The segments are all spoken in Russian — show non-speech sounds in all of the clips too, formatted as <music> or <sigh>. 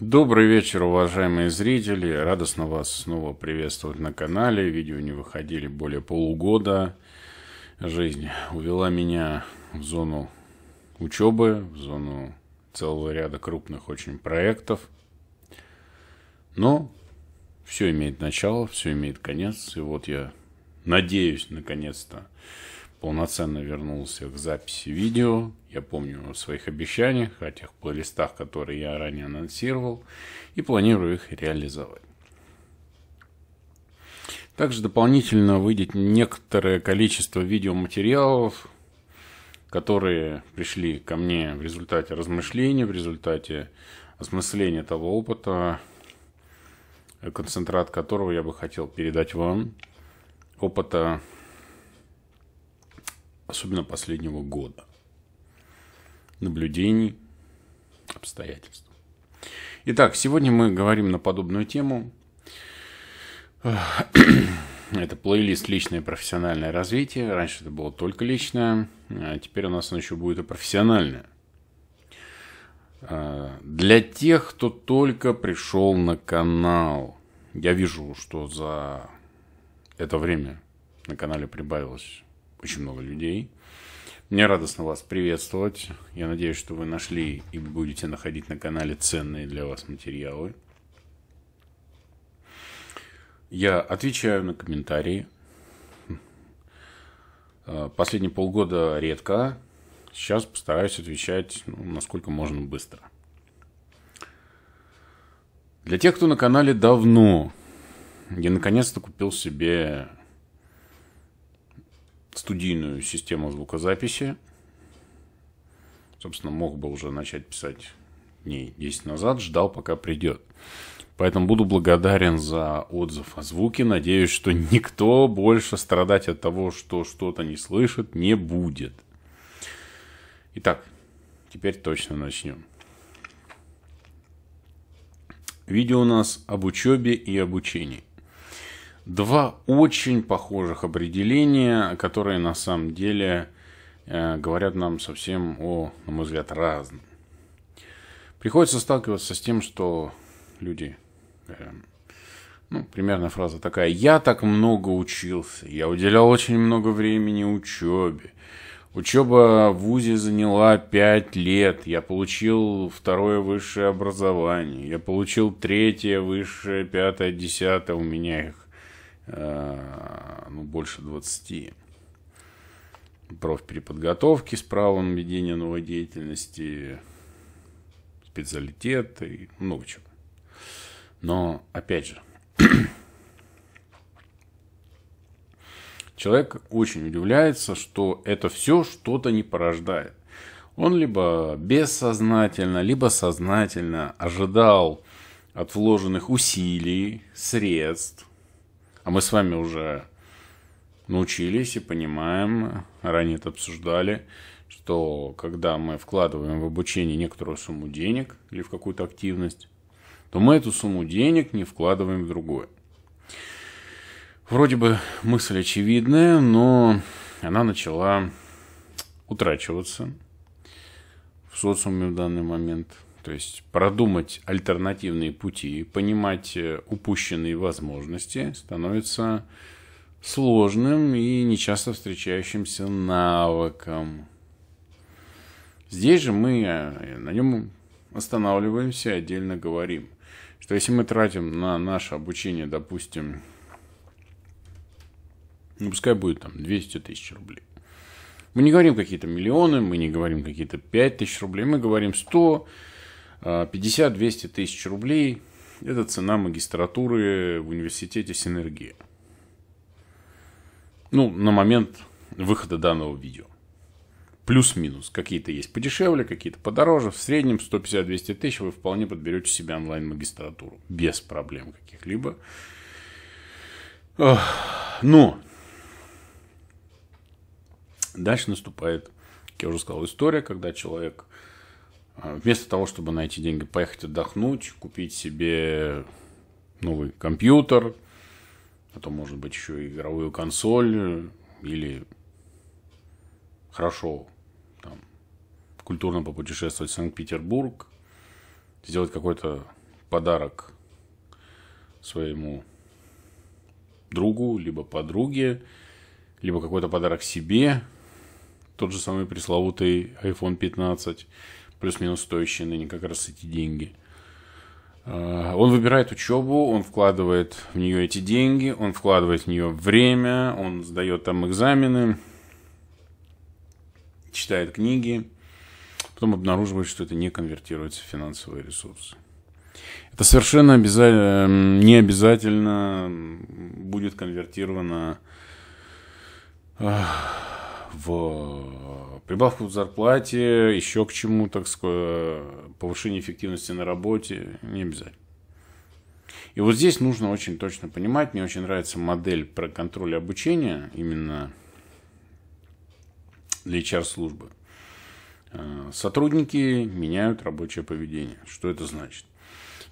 Добрый вечер, уважаемые зрители. Радостно вас снова приветствовать на канале. Видео не выходили более полугода. Жизнь увела меня в зону учебы, в зону целого ряда крупных очень проектов. Но все имеет начало, все имеет конец. И вот я надеюсь, наконец-то, полноценно вернулся к записи видео. Я помню о своих обещаниях, о тех плейлистах, которые я ранее анонсировал, и планирую их реализовать. Также дополнительно выйдет некоторое количество видеоматериалов, которые пришли ко мне в результате размышлений, в результате осмысления того опыта, концентрат которого я бы хотел передать вам, опыта особенно последнего года, наблюдений, обстоятельств. Итак, сегодня мы говорим на подобную тему. <clears throat> Это плейлист «Личное и профессиональное развитие». Раньше это было только личное, а теперь у нас оно еще будет и профессиональное. А, для тех, кто только пришел на канал, я вижу, что за это время на канале прибавилось очень много людей. Мне радостно вас приветствовать. Я надеюсь, что вы нашли и будете находить на канале ценные для вас материалы. Я отвечаю на комментарии. Э, последние полгода редко. Сейчас постараюсь отвечать ну, насколько можно быстро. Для тех, кто на канале давно, я наконец-то купил себе студийную систему звукозаписи. Собственно, мог бы уже начать писать дней 10 назад, ждал, пока придет. Поэтому буду благодарен за отзыв о звуке. Надеюсь, что никто больше страдать от того, что что-то не слышит, не будет. Итак, теперь точно начнем. Видео у нас об учебе и обучении. Два очень похожих определения, которые на самом деле э, говорят нам совсем о, на мой взгляд, разном. Приходится сталкиваться с тем, что люди... Э, ну, примерно фраза такая. Я так много учился. Я уделял очень много времени учебе. Учеба в ВУЗе заняла 5 лет. Я получил второе высшее образование. Я получил третье, высшее, пятое, десятое. У меня их Э, ну, больше 20. Профпереподготовки с правом ведения новой деятельности, специалитет и много чего. Но, опять же, <clears throat> человек очень удивляется, что это все что-то не порождает. Он либо бессознательно, либо сознательно ожидал от вложенных усилий, средств, а мы с вами уже научились и понимаем, ранее это обсуждали, что когда мы вкладываем в обучение некоторую сумму денег или в какую-то активность, то мы эту сумму денег не вкладываем в другое. Вроде бы мысль очевидная, но она начала утрачиваться в социуме в данный момент – то есть продумать альтернативные пути, понимать э, упущенные возможности становится сложным и нечасто встречающимся навыком. Здесь же мы э, на нем останавливаемся и отдельно говорим, что если мы тратим на наше обучение, допустим, ну пускай будет там 200 тысяч рублей, мы не говорим какие-то миллионы, мы не говорим какие-то 5 тысяч рублей, мы говорим 100, 50-200 тысяч рублей – это цена магистратуры в университете «Синергия». Ну, на момент выхода данного видео. Плюс-минус. Какие-то есть подешевле, какие-то подороже. В среднем 150-200 тысяч вы вполне подберете себе онлайн-магистратуру. Без проблем каких-либо. Но дальше наступает, как я уже сказал, история, когда человек – а, вместо того, чтобы на эти деньги поехать отдохнуть, купить себе новый компьютер, потом, может быть, еще игровую консоль или хорошо там, культурно попутешествовать в Санкт-Петербург, сделать какой-то подарок своему другу, либо подруге, либо какой-то подарок себе, тот же самый пресловутый iPhone 15, плюс-минус стоящие ныне как раз эти деньги. А, он выбирает учебу, он вкладывает в нее эти деньги, он вкладывает в нее время, он сдает там экзамены, читает книги, потом обнаруживает, что это не конвертируется в финансовые ресурсы. Это совершенно обяза... Эм, не обязательно будет конвертировано в э, прибавку в зарплате, еще к чему, так сказать, повышение эффективности на работе, не обязательно. И вот здесь нужно очень точно понимать, мне очень нравится модель про контроль обучения именно для HR-службы. Э, сотрудники меняют рабочее поведение. Что это значит?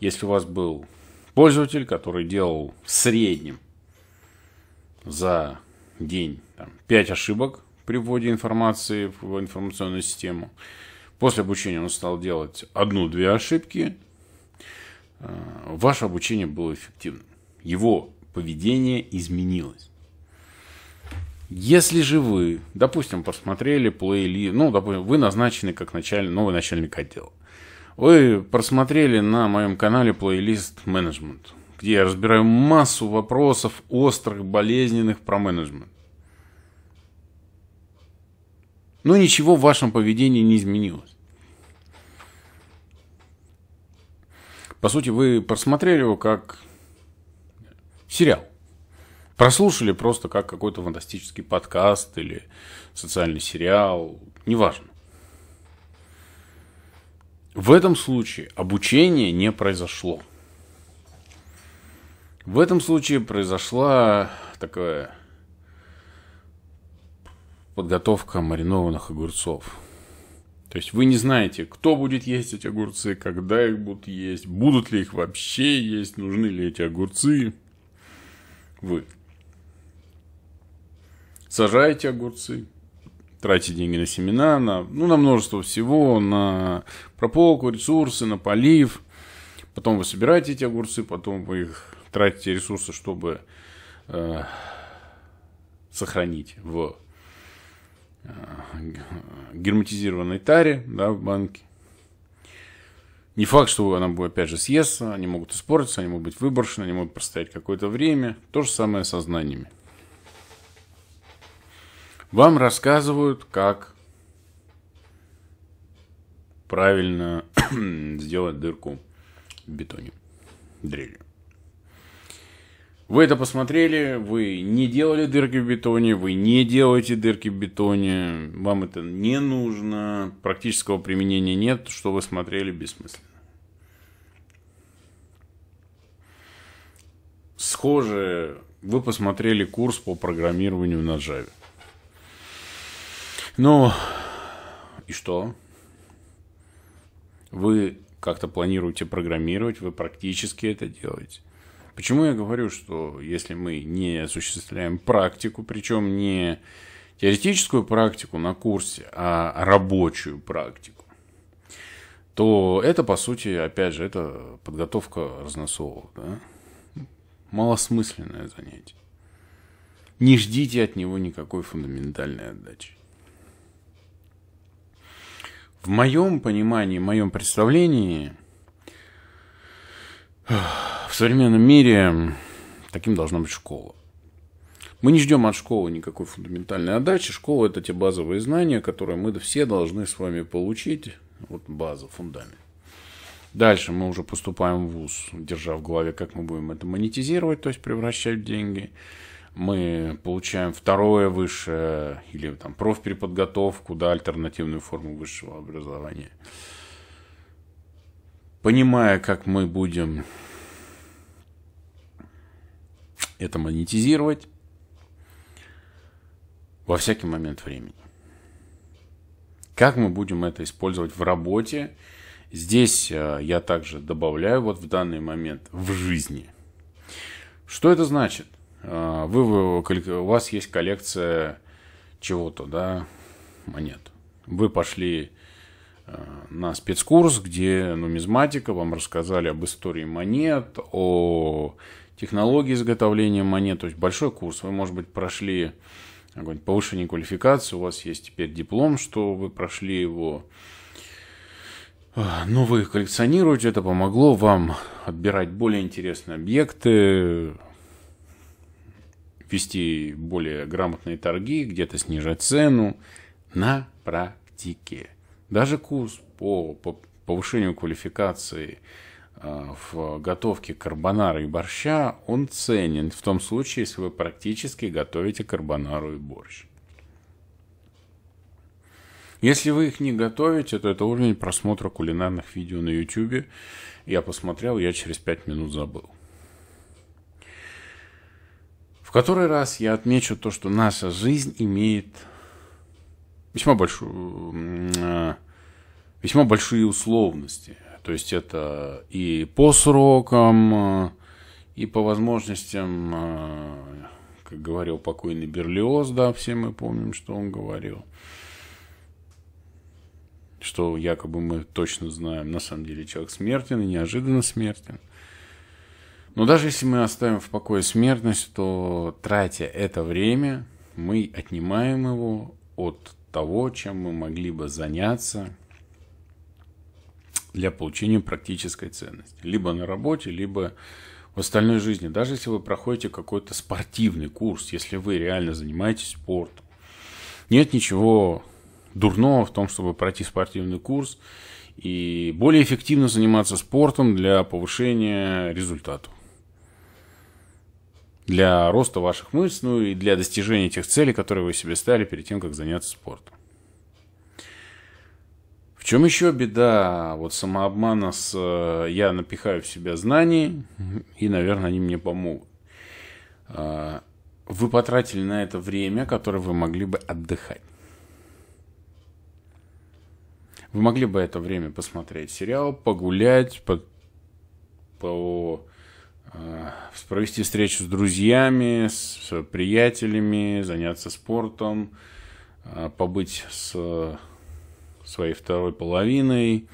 Если у вас был пользователь, который делал в среднем за день там, 5 ошибок, при вводе информации в информационную систему. После обучения он стал делать одну-две ошибки. Э, ваше обучение было эффективным. Его поведение изменилось. Если же вы, допустим, посмотрели плейли, ну, допустим, вы назначены как началь новый начальник отдела. Вы просмотрели на моем канале плейлист менеджмент, где я разбираю массу вопросов острых, болезненных про менеджмент. Но ничего в вашем поведении не изменилось. По сути, вы просмотрели его как сериал. Прослушали просто как какой-то фантастический подкаст или социальный сериал, неважно. В этом случае обучение не произошло. В этом случае произошла такая подготовка маринованных огурцов. То есть вы не знаете, кто будет есть эти огурцы, когда их будут есть, будут ли их вообще есть, нужны ли эти огурцы. Вы сажаете огурцы, тратите деньги на семена, на, ну, на множество всего, на прополку, ресурсы, на полив. Потом вы собираете эти огурцы, потом вы их тратите ресурсы, чтобы э, сохранить в герметизированной таре да, в банке. Не факт, что она будет опять же съестся, они могут испортиться, они могут быть выброшены, они могут простоять какое-то время. То же самое со знаниями. Вам рассказывают, как правильно <clears throat> сделать дырку в бетоне, дрелью. Вы это посмотрели, вы не делали дырки в бетоне, вы не делаете дырки в бетоне, вам это не нужно, практического применения нет, что вы смотрели, бессмысленно. Схоже, вы посмотрели курс по программированию на Java. Ну, и что? Вы как-то планируете программировать, вы практически это делаете. Почему я говорю, что если мы не осуществляем практику, причем не теоретическую практику на курсе, а рабочую практику, то это, по сути, опять же, это подготовка разносолов. Да? Малосмысленное занятие. Не ждите от него никакой фундаментальной отдачи. В моем понимании, в моем представлении, в современном мире таким должна быть школа. Мы не ждем от школы никакой фундаментальной отдачи. Школа – это те базовые знания, которые мы все должны с вами получить. Вот база, фундамент. Дальше мы уже поступаем в ВУЗ, держа в голове, как мы будем это монетизировать, то есть превращать в деньги. Мы получаем второе высшее или там профпереподготовку, да, альтернативную форму высшего образования понимая, как мы будем это монетизировать во всякий момент времени. Как мы будем это использовать в работе? Здесь э, я также добавляю вот в данный момент в жизни. Что это значит? Э, вы, вы, у вас есть коллекция чего-то, да, монет. Вы пошли Э, на спецкурс, где нумизматика, вам рассказали об истории монет, о технологии изготовления монет, то есть большой курс. Вы, может быть, прошли какое-нибудь повышение квалификации, у вас есть теперь диплом, что вы прошли его, но ну, вы коллекционируете, это помогло вам отбирать более интересные объекты, вести более грамотные торги, где-то снижать цену на практике. Даже курс по, по повышению квалификации а, в готовке карбонара и борща, он ценен в том случае, если вы практически готовите карбонару и борщ. Если вы их не готовите, то это уровень просмотра кулинарных видео на YouTube. Я посмотрел, я через 5 минут забыл. В который раз я отмечу то, что наша жизнь имеет весьма большую, э, весьма большие условности. То есть это и по срокам, э, и по возможностям, э, как говорил покойный Берлиоз, да, все мы помним, что он говорил, что якобы мы точно знаем, на самом деле человек смертен и неожиданно смертен. Но даже если мы оставим в покое смертность, то тратя это время, мы отнимаем его от того, чем мы могли бы заняться для получения практической ценности. Либо на работе, либо в остальной жизни. Даже если вы проходите какой-то спортивный курс, если вы реально занимаетесь спортом, нет ничего дурного в том, чтобы пройти спортивный курс и более эффективно заниматься спортом для повышения результатов для роста ваших мышц, ну и для достижения тех целей, которые вы себе ставили перед тем, как заняться спортом. В чем еще беда вот самообмана с э, я напихаю в себя знаний, и, наверное, они мне помогут. А, вы потратили на это время, которое вы могли бы отдыхать. Вы могли бы это время посмотреть сериал, погулять, по, по провести встречу с друзьями, с приятелями, заняться спортом, а, побыть с своей второй половиной.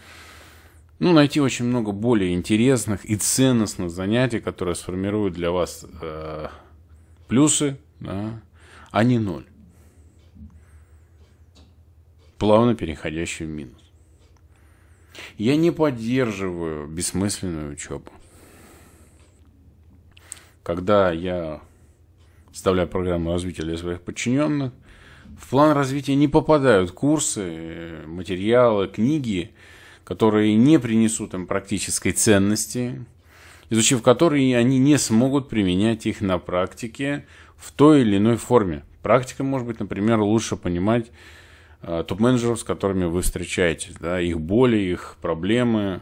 Ну, найти очень много более интересных и ценностных занятий, которые сформируют для вас э, плюсы, да, а не ноль. Плавно переходящий в минус. Я не поддерживаю бессмысленную учебу когда я вставляю программу развития для своих подчиненных, в план развития не попадают курсы, материалы, книги, которые не принесут им практической ценности, изучив которые они не смогут применять их на практике в той или иной форме. Практика может быть, например, лучше понимать а, топ-менеджеров, с которыми вы встречаетесь, да, их боли, их проблемы,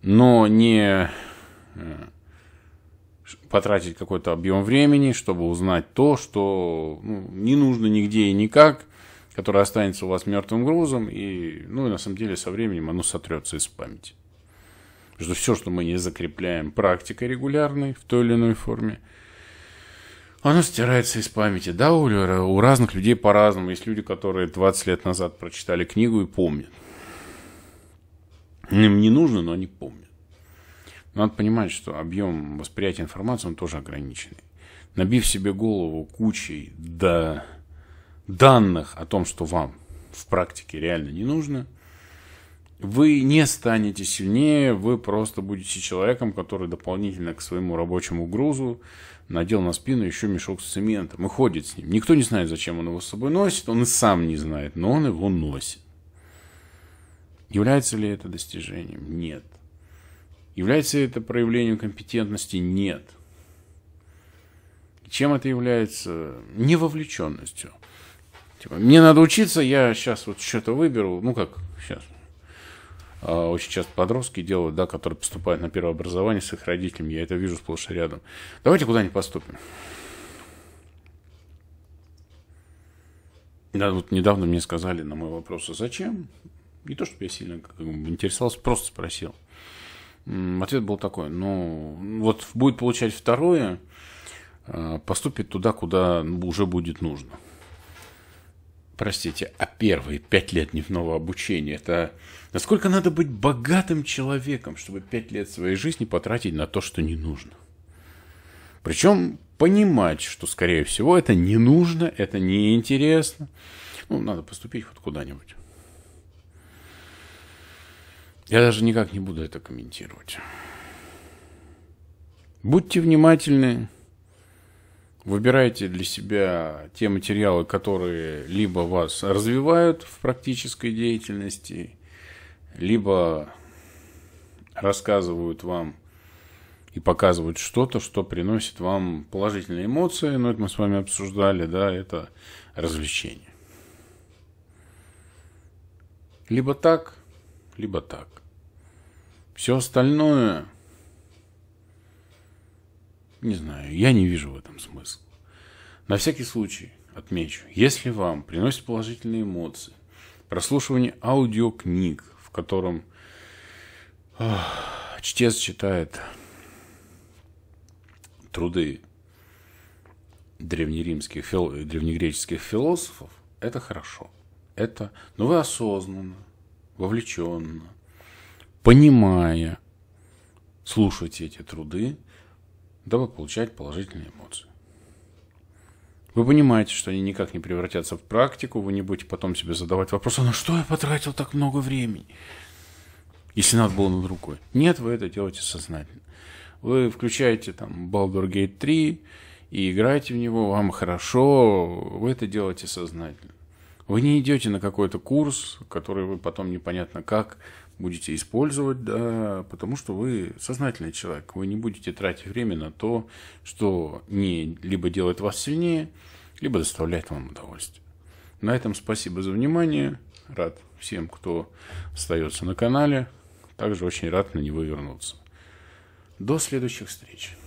но не э, потратить какой-то объем времени, чтобы узнать то, что ну, не нужно нигде и никак, которое останется у вас мертвым грузом, и, ну, и на самом деле со временем оно сотрется из памяти. Потому что все, что мы не закрепляем практикой регулярной в той или иной форме, оно стирается из памяти. Да, у, у разных людей по-разному. Есть люди, которые 20 лет назад прочитали книгу и помнят. Им не нужно, но они помнят. Надо понимать, что объем восприятия информации, он тоже ограниченный. Набив себе голову кучей до данных о том, что вам в практике реально не нужно, вы не станете сильнее, вы просто будете человеком, который дополнительно к своему рабочему грузу надел на спину еще мешок с цементом и ходит с ним. Никто не знает, зачем он его с собой носит, он и сам не знает, но он его носит. Является ли это достижением? Нет. Является это проявлением компетентности? Нет. Чем это является? Невовлеченностью. Типа, мне надо учиться, я сейчас вот что-то выберу. Ну как, сейчас. А, очень часто подростки делают, да, которые поступают на первое образование с их родителями. Я это вижу сплошь и рядом. Давайте куда-нибудь поступим. Да, вот недавно мне сказали на мой вопрос, а зачем? Не то, чтобы я сильно как бы, интересовался, просто спросил – Ответ был такой, ну, вот будет получать второе, а, поступит туда, куда уже будет нужно. Простите, а первые пять лет дневного обучения, это насколько надо быть богатым человеком, чтобы пять лет своей жизни потратить на то, что не нужно? Причем понимать, что, скорее всего, это не нужно, это неинтересно. Ну, надо поступить вот куда-нибудь. Я даже никак не буду это комментировать. Будьте внимательны. Выбирайте для себя те материалы, которые либо вас развивают в практической деятельности, либо рассказывают вам и показывают что-то, что приносит вам положительные эмоции. Но ну, это мы с вами обсуждали, да, это развлечение. Либо так, либо так. Все остальное... Не знаю, я не вижу в этом смысла. На всякий случай отмечу, если вам приносит положительные эмоции, прослушивание аудиокниг, в котором ох, чтец читает труды древнеримских, фил, древнегреческих философов, это хорошо. Это, но вы осознанно, вовлеченно, понимая, слушать эти труды, дабы получать положительные эмоции. Вы понимаете, что они никак не превратятся в практику, вы не будете потом себе задавать вопрос, а на «Ну что я потратил так много времени, если надо было на рукой. Нет, вы это делаете сознательно. Вы включаете там Baldur Gate 3 и играете в него, вам хорошо, вы это делаете сознательно. Вы не идете на какой-то курс, который вы потом непонятно как будете использовать, да, потому что вы сознательный человек. Вы не будете тратить время на то, что не либо делает вас сильнее, либо доставляет вам удовольствие. На этом спасибо за внимание. Рад всем, кто остается на канале. Также очень рад на него вернуться. До следующих встреч.